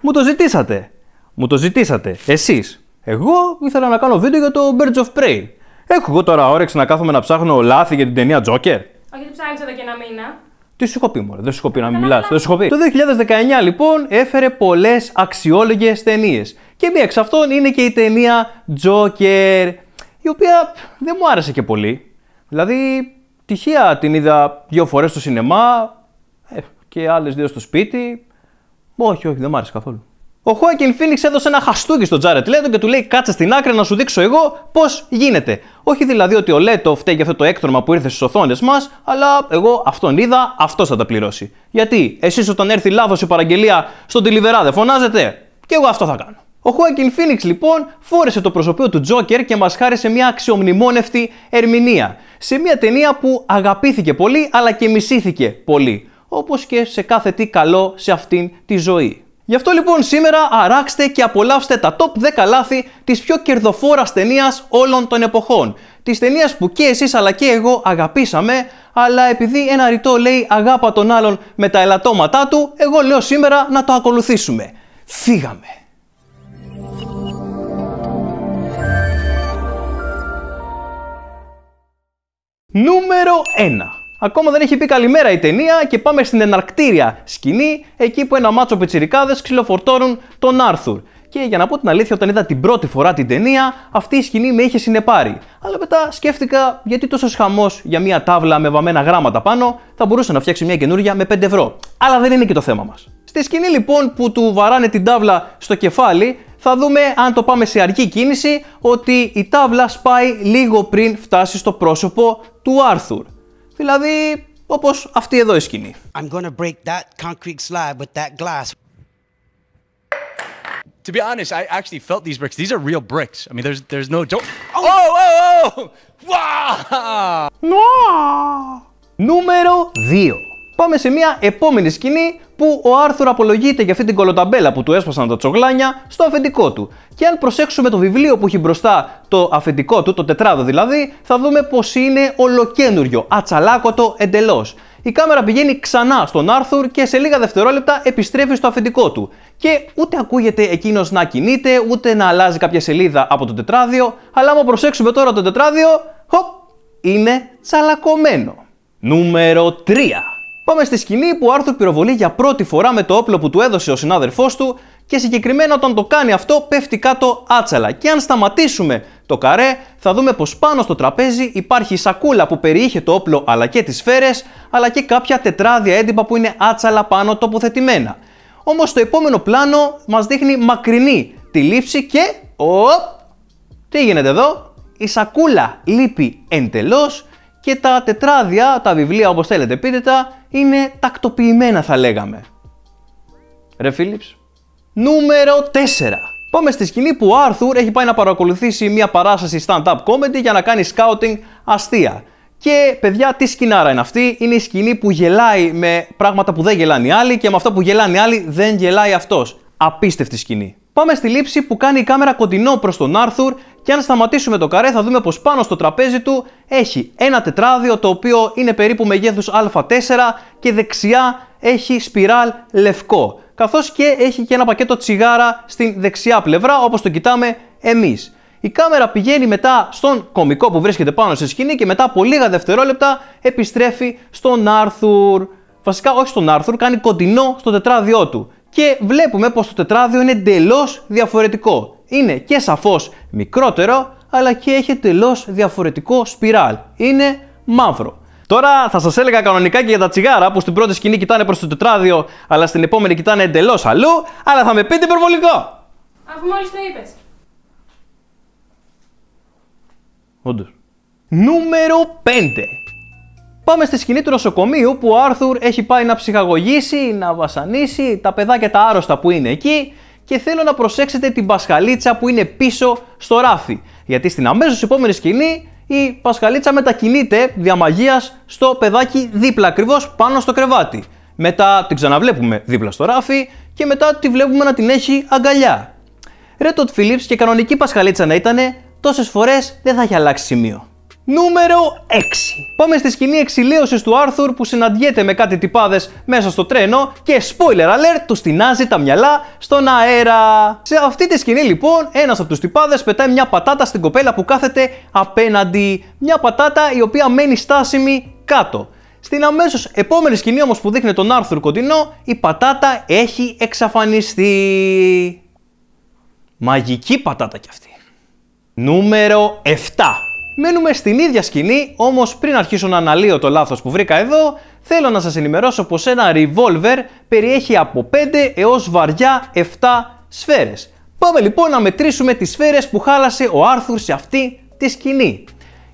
Μου το ζητήσατε. Μου το ζητήσατε. Εσείς. Εγώ ήθελα να κάνω βίντεο για το Birds of Prey. Έχω εγώ τώρα όρεξη να κάθομαι να ψάχνω λάθη για την ταινία Τζόκερ. Όχι, δεν ψάχνεις εδώ και ένα μήνα. Τι σου έχω πει, Μωρέ, δεν σου έχω να μην μιλά. Δεν σου πει. Το 2019 λοιπόν έφερε πολλές αξιόλογες ταινίες. Και μία εξ αυτών είναι και η ταινία Τζόκερ, η οποία δεν μου άρεσε και πολύ. Δηλαδή, τυχαία την είδα δύο φορές στο σινεμά ε, και άλλες δύο στο σπίτι. Όχι, όχι, δεν μ' άρεσε καθόλου. Ο Χουάκιν Φίλιξ έδωσε ένα χαστούκι στον Τζάρετ Λέτο και του λέει: Κάτσε στην άκρη να σου δείξω εγώ πώς γίνεται. Όχι δηλαδή ότι ο Λέτο φταίει για αυτό το έκτρομα που ήρθε στις οθόνες μας, αλλά εγώ αυτόν είδα, αυτός θα τα πληρώσει. Γιατί εσείς όταν έρθει λάθος η παραγγελία στον Τιλιβεράδε φωνάζετε. Και εγώ αυτό θα κάνω. Ο Χουάκιν Φίλιξ λοιπόν φόρεσε το προσωπείο του Τζόκερ και μας χάρισε μια αξιομνημόνευτη ερμηνεία. Σε μια ταινία που αγαπήθηκε πολύ αλλά και μισήθηκε πολύ όπως και σε κάθε τι καλό σε αυτήν τη ζωή. Γι' αυτό λοιπόν σήμερα αράξτε και απολαύστε τα top 10 λάθη της πιο κερδοφόρας ταινίας όλων των εποχών. Της ταινίας που και εσείς αλλά και εγώ αγαπήσαμε, αλλά επειδή ένα ρητό λέει αγάπα τον άλλον με τα ελαττώματά του, εγώ λέω σήμερα να το ακολουθήσουμε. Φύγαμε! Νούμερο 1 Ακόμα δεν έχει πει καλημέρα η ταινία και πάμε στην εναρκτήρια σκηνή, εκεί που ένα μάτσο πιτσιρικάδες ξυλοφορτώνουν τον Άρθουρ. Και για να πω την αλήθεια, όταν είδα την πρώτη φορά την ταινία, αυτή η σκηνή με είχε συνεπάρει. Αλλά μετά σκέφτηκα γιατί τόσο χαμός για μια τάβλα με βαμμένα γράμματα πάνω θα μπορούσε να φτιάξει μια καινούργια με 5 ευρώ. Αλλά δεν είναι και το θέμα μας. Στη σκηνή λοιπόν που του βαράνε την τάβλα στο κεφάλι, θα δούμε αν το πάμε σε αρκή κίνηση ότι η τάβλα σπάει λίγο πριν φτάσει στο πρόσωπο του Άρθουρ. Δηλαδή, όπως αυτή εδώ η σκηνή. I'm gonna break that concrete slab with that glass. To be honest, I actually felt these bricks. These are real bricks. I mean, there's there's no joke. Oh, oh, oh! Wow! Νούμερο 2. Πάμε σε μια επόμενη σκηνή που ο Άρθουρ απολογείται για αυτή την κολοταμπέλα που του έσπασαν τα τσογλάνια στο αφεντικό του. Και αν προσέξουμε το βιβλίο που έχει μπροστά το αφεντικό του, το τετράδο δηλαδή, θα δούμε πως είναι ολοκένουριο, ατσαλάκωτο εντελώς. Η κάμερα πηγαίνει ξανά στον Άρθουρ και σε λίγα δευτερόλεπτα επιστρέφει στο αφεντικό του. Και ούτε ακούγεται εκείνος να κινείται, ούτε να αλλάζει κάποια σελίδα από το τετράδιο, αλλά άμα προσέξουμε τώρα το τετράδιο, χοπ, είναι τσαλακωμένο. Νούμερο 3. Πάμε στη σκηνή που ο Άρθουρ πυροβολεί για πρώτη φορά με το όπλο που του έδωσε ο συνάδελφός του και συγκεκριμένα όταν το κάνει αυτό πέφτει κάτω άτσαλα. Και αν σταματήσουμε το καρέ, θα δούμε πως πάνω στο τραπέζι υπάρχει η σακούλα που περιείχε το όπλο αλλά και τις σφαίρες, αλλά και κάποια τετράδια έντυπα που είναι άτσαλα πάνω τοποθετημένα. Όμως το επόμενο πλάνο μας δείχνει μακρινή τη λήψη και. Ο, τι γίνεται εδώ, η σακούλα λείπει εντελώς και τα τετράδια, τα βιβλία όπως θέλετε πείτε τα, είναι τακτοποιημένα θα λέγαμε. Ρε Φίλιπς. Νούμερο 4. Πάμε στη σκηνή που ο Άρθουρ έχει πάει να παρακολουθήσει μια παράσταση stand-up comedy για να κάνει scouting αστεία. Και παιδιά, τι σκηνάρα είναι αυτή. Είναι η σκηνή που γελάει με πράγματα που δεν γελάνε οι άλλοι και με αυτά που γελάνε οι άλλοι δεν γελάει αυτός. Απίστευτη σκηνή. Πάμε στη λήψη που κάνει η κάμερα κοντινό προς τον Άρθουρ και αν σταματήσουμε το καρέ θα δούμε πως πάνω στο τραπέζι του έχει ένα τετράδιο το οποίο είναι περίπου μεγέθους α4 και δεξιά έχει σπιράλ λευκό. Καθώς και έχει και ένα πακέτο τσιγάρα στην δεξιά πλευρά όπως το κοιτάμε εμείς. Η κάμερα πηγαίνει μετά στον κομικό που βρίσκεται πάνω στη σκηνή και μετά από λίγα δευτερόλεπτα επιστρέφει στον Άρθουρ. Βασικά όχι στον Άρθουρ, κάνει κοντινό στο τετράδιό του. Και βλέπουμε πως το τετράδιο είναι εντελώς διαφορετικό είναι και σαφώς μικρότερο, αλλά και έχει τελώς διαφορετικό σπιράλ. Είναι μαύρο. Τώρα θα σας έλεγα κανονικά και για τα τσιγάρα που στην πρώτη σκηνή κοιτάνε προς το τετράδιο, αλλά στην επόμενη κοιτάνε εντελώς αλλού, αλλά θα με πείτε υπερβολικό. Αφού μόλις το είπες. Όντως. Νούμερο 5. Πάμε στη σκηνή του νοσοκομείου που ο Άρθουρ έχει πάει να ψυχαγωγήσει, να βασανίσει τα παιδάκια τα άρρωστα που είναι εκεί και θέλω να προσέξετε την Πασχαλίτσα που είναι πίσω στο ράφι. Γιατί στην αμέσως επόμενη σκηνή η Πασχαλίτσα μετακινείται διαμαγείας στο παιδάκι δίπλα ακριβώς πάνω στο κρεβάτι. Μετά την ξαναβλέπουμε δίπλα στο ράφι και μετά τη βλέπουμε να την έχει αγκαλιά. Ρε Τότ Φίλιπς και κανονική Πασχαλίτσα να ήταν, τόσες φορές δεν θα έχει αλλάξει σημείο. Νούμερο 6. Πάμε στη σκηνή εξηλίωσης του Άρθουρ που συναντιέται με κάτι τυπάδες μέσα στο τρένο και spoiler alert τους στηνάζει τα μυαλά στον αέρα. Σε αυτή τη σκηνή λοιπόν, ένας από τους τυπάδες πετάει μια πατάτα στην κοπέλα που κάθεται απέναντι. Μια πατάτα η οποία μένει στάσιμη κάτω. Στην αμέσως επόμενη σκηνή όμως που δείχνει τον Άρθουρ κοντινό, η πατάτα έχει εξαφανιστεί. Μαγική πατάτα κι αυτή. Νούμερο 7. Μένουμε στην ίδια σκηνή, όμως πριν αρχίσω να αναλύω το λάθος που βρήκα εδώ, θέλω να σας ενημερώσω πως ένα revolver περιέχει από 5 έως βαριά 7 σφαίρες. Πάμε λοιπόν να μετρήσουμε τις σφαίρες που χάλασε ο Άρθουρ σε αυτή τη σκηνή.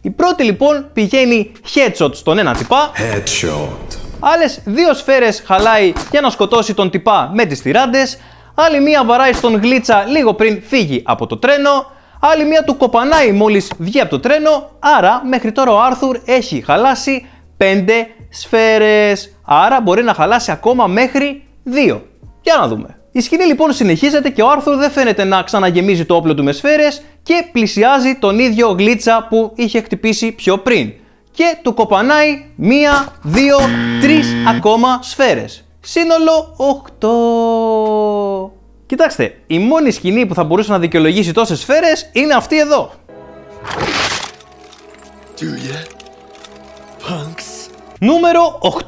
Η πρώτη λοιπόν πηγαίνει headshot στον ένα τυπά. Headshot. Άλλες δύο σφαίρες χαλάει για να σκοτώσει τον τυπά με τις θυράντες. Άλλη μία βαράει στον γλίτσα λίγο πριν φύγει από το τρένο. Άλλη μία του κοπανάει μόλις βγει από το τρένο, άρα μέχρι τώρα ο Άρθουρ έχει χαλάσει 5 σφαίρες. Άρα μπορεί να χαλάσει ακόμα μέχρι 2. Για να δούμε. Η σκηνή λοιπόν συνεχίζεται και ο Άρθουρ δεν φαίνεται να ξαναγεμίζει το όπλο του με σφαίρες και πλησιάζει τον ίδιο γλίτσα που είχε χτυπήσει πιο πριν. Και του κοπανάει μία, δύο, τρεις ακόμα σφαίρες. Σύνολο 8. Κοιτάξτε, η μόνη σκηνή που θα μπορούσε να δικαιολογήσει τόσες σφαίρες είναι αυτή εδώ. Νούμερο 8.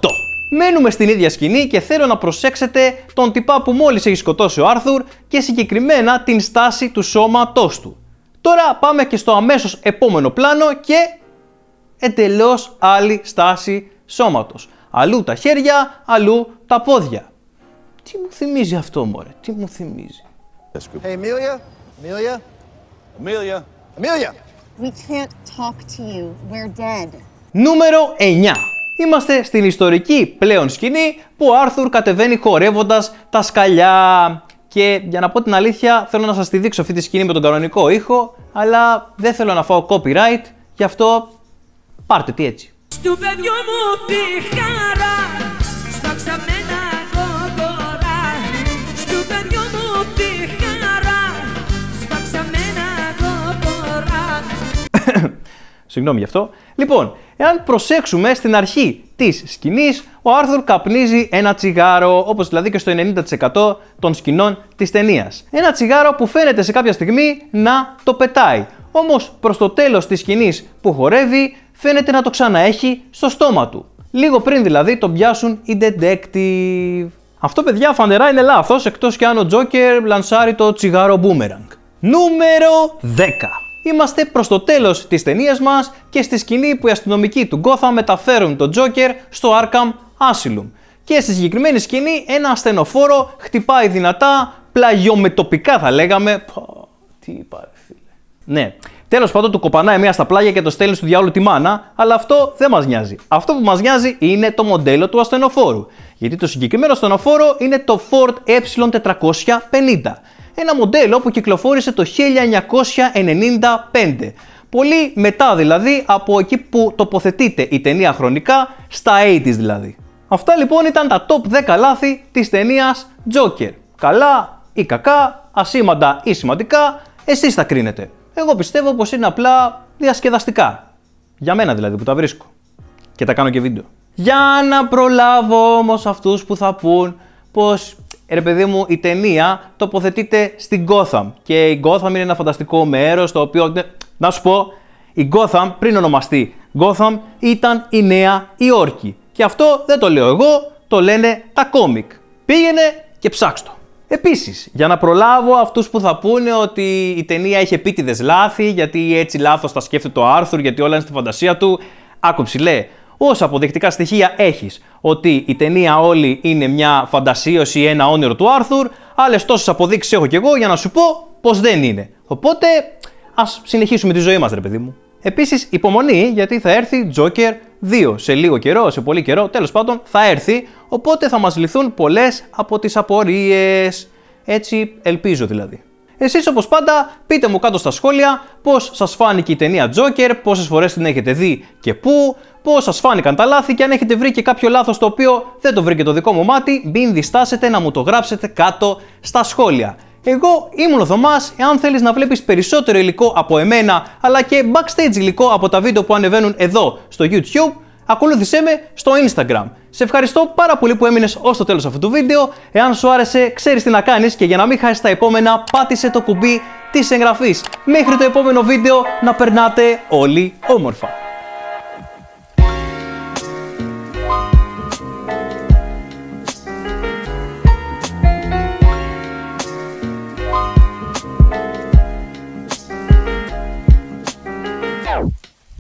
Μένουμε στην ίδια σκηνή και θέλω να προσέξετε τον τυπά που μόλις έχει σκοτώσει ο Άρθουρ και συγκεκριμένα την στάση του σώματός του. Τώρα πάμε και στο αμέσως επόμενο πλάνο και εντελώς άλλη στάση σώματος. Αλλού τα χέρια, αλλού τα πόδια. Τι μου θυμίζει αυτό, μωρέ, τι μου θυμίζει. Hey, Amelia, Amelia, Amelia, Amelia. We can't talk to you, we're dead. Νούμερο 9. Είμαστε στην ιστορική πλέον σκηνή που ο Άρθουρ κατεβαίνει χορεύοντας τα σκαλιά. Και για να πω την αλήθεια, θέλω να σας τη δείξω αυτή τη σκηνή με τον κανονικό ήχο, αλλά δεν θέλω να φάω copyright, γι' αυτό πάρτε τι έτσι. Στου παιδιού μου τη χαρά Συγγνώμη γι' αυτό. Λοιπόν, εάν προσέξουμε στην αρχή της σκηνής, ο Άρθουρ καπνίζει ένα τσιγάρο, όπως δηλαδή και στο 90% των σκηνών της ταινίας. Ένα τσιγάρο που φαίνεται σε κάποια στιγμή να το πετάει. Όμως προς το τέλος της σκηνής που χορεύει, φαίνεται να το ξαναέχει στο στόμα του. Λίγο πριν δηλαδή τον πιάσουν οι detective. Αυτό παιδιά φανερά είναι λάθος εκτός και αν ο Τζόκερ λανσάρει το τσιγάρο boomerang. Νούμερο 10. Είμαστε προς το τέλος της ταινίας μας και στη σκηνή που οι αστυνομικοί του Gotham μεταφέρουν τον Τζόκερ στο Arkham Asylum. Και στη συγκεκριμένη σκηνή ένα ασθενοφόρο χτυπάει δυνατά, πλαγιομετωπικά θα λέγαμε. Πω, τι είπα, φίλε. Ναι, Τέλος πάντων, του κοπανάει μία στα πλάγια και το στέλνει στο διάολο τη μάνα, αλλά αυτό δεν μας νοιάζει. Αυτό που μας νοιάζει είναι το μοντέλο του ασθενοφόρου. Γιατί το συγκεκριμένο ασθενοφόρο είναι το Ford E450 ένα μοντέλο που κυκλοφόρησε το 1995. Πολύ μετά δηλαδή από εκεί που τοποθετείται η ταινία χρονικά, στα 80 δηλαδή. Αυτά λοιπόν ήταν τα top 10 λάθη της ταινίας Joker. Καλά ή κακά, ασήμαντα ή σημαντικά, εσείς τα κρίνετε. Εγώ πιστεύω πως είναι απλά διασκεδαστικά. Για μένα δηλαδή που τα βρίσκω. Και τα κάνω και βίντεο. Για να προλάβω όμως αυτούς που θα πούν πως ρε παιδί μου, η ταινία τοποθετείται στην Gotham. Και η Gotham είναι ένα φανταστικό μέρος το οποίο. Ναι, να σου πω, η Gotham πριν ονομαστεί Gotham ήταν η Νέα Υόρκη. Και αυτό δεν το λέω εγώ, το λένε τα κόμικ. Πήγαινε και το. Επίσης, για να προλάβω αυτούς που θα πούνε ότι η ταινία έχει επίτηδες λάθη, γιατί έτσι λάθος τα σκέφτεται το Άρθουρ, γιατί όλα είναι στη φαντασία του. Άκουψη λέει, Όσα αποδεικτικά στοιχεία έχεις ότι η ταινία όλη είναι μια φαντασίωση ένα όνειρο του Άρθουρ, άλλες τόσες αποδείξεις έχω κι εγώ για να σου πω πως δεν είναι. Οπότε ας συνεχίσουμε τη ζωή μας ρε παιδί μου. Επίσης υπομονή γιατί θα έρθει Joker 2 σε λίγο καιρό, σε πολύ καιρό, τέλος πάντων θα έρθει. Οπότε θα μας λυθούν πολλές από τις απορίες, Έτσι, ελπίζω δηλαδή. Εσείς όπως πάντα πείτε μου κάτω στα σχόλια πώς σας φάνηκε η ταινία Joker, πόσες φορές την έχετε δει και πού, πώς σας φάνηκαν τα λάθη και αν έχετε βρει και κάποιο λάθος το οποίο δεν το βρήκε το δικό μου μάτι, μην διστάσετε να μου το γράψετε κάτω στα σχόλια. Εγώ ήμουν ο Θωμάς, εάν θέλεις να βλέπεις περισσότερο υλικό από εμένα, αλλά και backstage υλικό από τα βίντεο που ανεβαίνουν εδώ στο YouTube, ακολούθησέ με στο Instagram. Σε ευχαριστώ πάρα πολύ που έμεινες ως το τέλος αυτού του βίντεο. Εάν σου άρεσε, ξέρεις τι να κάνεις και για να μην χάσεις τα επόμενα, πάτησε το κουμπί της εγγραφής. Μέχρι το επόμενο βίντεο να περνάτε όλοι όμορφα.